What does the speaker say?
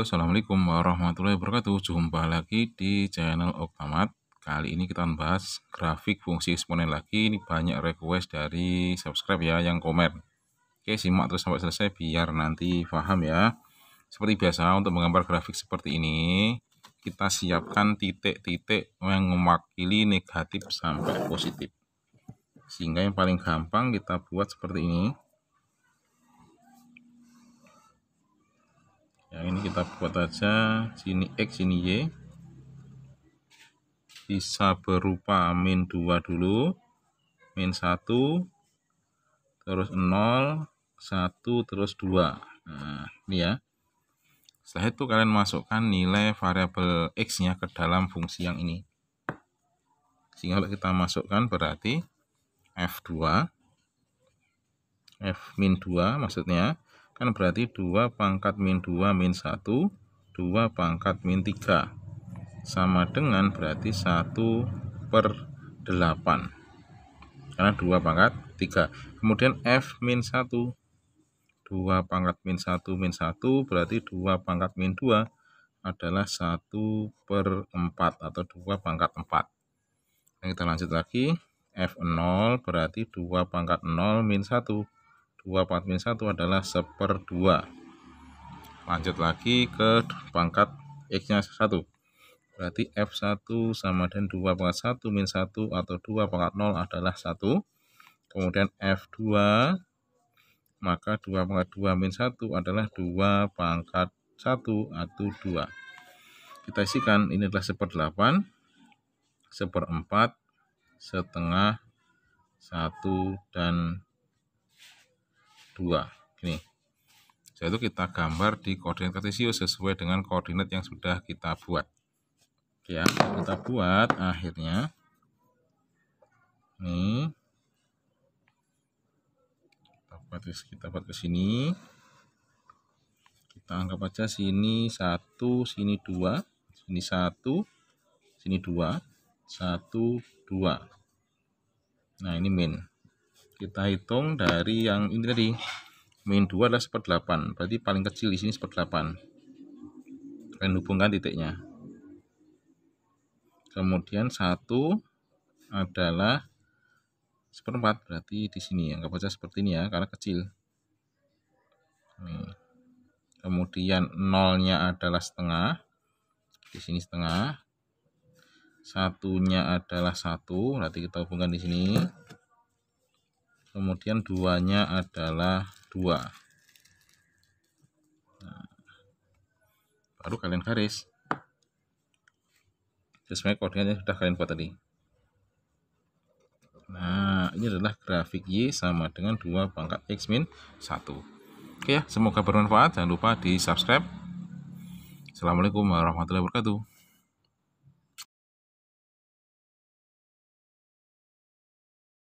Halo, Assalamualaikum warahmatullahi wabarakatuh. Jumpa lagi di channel Oktamat. Kali ini kita membahas grafik fungsi eksponen lagi. Ini banyak request dari subscribe ya yang komen. Oke, simak terus sampai selesai biar nanti paham ya. Seperti biasa, untuk menggambar grafik seperti ini, kita siapkan titik-titik yang mewakili negatif sampai positif. Sehingga yang paling gampang kita buat seperti ini. ini kita buat aja sini X sini Y bisa berupa min 2 dulu min 1 terus 0 1 terus 2 nah ini ya setelah itu kalian masukkan nilai variabel X nya ke dalam fungsi yang ini sehingga kalau kita masukkan berarti F2 F min 2 maksudnya kan berarti 2 pangkat min 2 min 1 2 pangkat min 3 sama dengan berarti 1 per 8 karena 2 pangkat 3 kemudian F min 1 2 pangkat min 1 min 1 berarti 2 pangkat min 2 adalah 1 per 4 atau 2 pangkat 4 Dan nah, kita lanjut lagi F0 berarti 2 pangkat 0 min 1 2 pangkat minus 1 adalah 1 per 2 lanjut lagi ke pangkat x nya 1 berarti F1 sama dengan 2 pangkat 1 minus 1 atau 2 pangkat 0 adalah 1 kemudian F2 maka 2 pangkat 2 minus 1 adalah 2 pangkat 1 atau 2 kita isikan ini adalah 1 per 8 1 per 4 setengah 1 dan 2. Ini. Jadi kita gambar di koordinat kartesius sesuai dengan koordinat yang sudah kita buat. Oke, Ya, kita buat akhirnya ini kita buat kita buat ke sini. Kita anggap aja sini satu, sini dua, sini satu, sini dua, satu, dua. Nah, ini min kita hitung dari yang ini tadi min 2 adalah 1 8 berarti paling kecil di sini 1 8 kalian hubungkan titiknya kemudian 1 adalah seperempat berarti di sini yang kebaca seperti ini ya karena kecil kemudian nolnya adalah setengah di sini setengah satunya adalah satu berarti kita hubungkan di sini kemudian duanya adalah dua nah, baru kalian garis sesuai koordinatnya sudah kalian buat tadi nah ini adalah grafik Y sama dengan 2 pangkat X min 1 oke ya semoga bermanfaat jangan lupa di subscribe Assalamualaikum warahmatullahi wabarakatuh